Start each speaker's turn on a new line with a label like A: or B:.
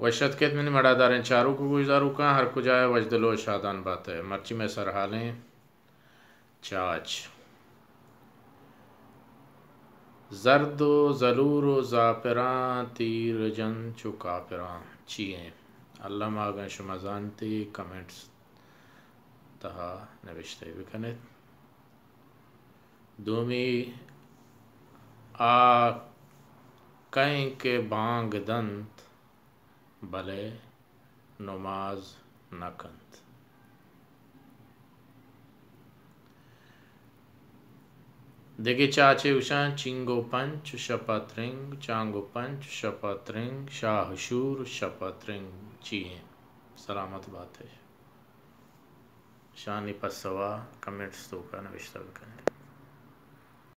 A: वशत केत में मड़ादारें चारों को गुजारू कहाँ हर को जाए वज दिलो शादान बात है मर्ची में सर सरहालें चाच जर्द ज़लूर ज़ापरां तीर जन चुका चुकापरां चिए अल्लाह मागन शुमजानती कमेंट्स तहा नविश्ते विकने दूमी आ कहीं के बांग दंत भले नमाज न कंत देखे चाचे उषा चिंगो पंच शपत्रिंग चांगो पंच शपत्रिंग शाहशूर शपत्रिंग चिए सलामत बात है शानी पसवा कमेंट्स तो का नविश्ता करें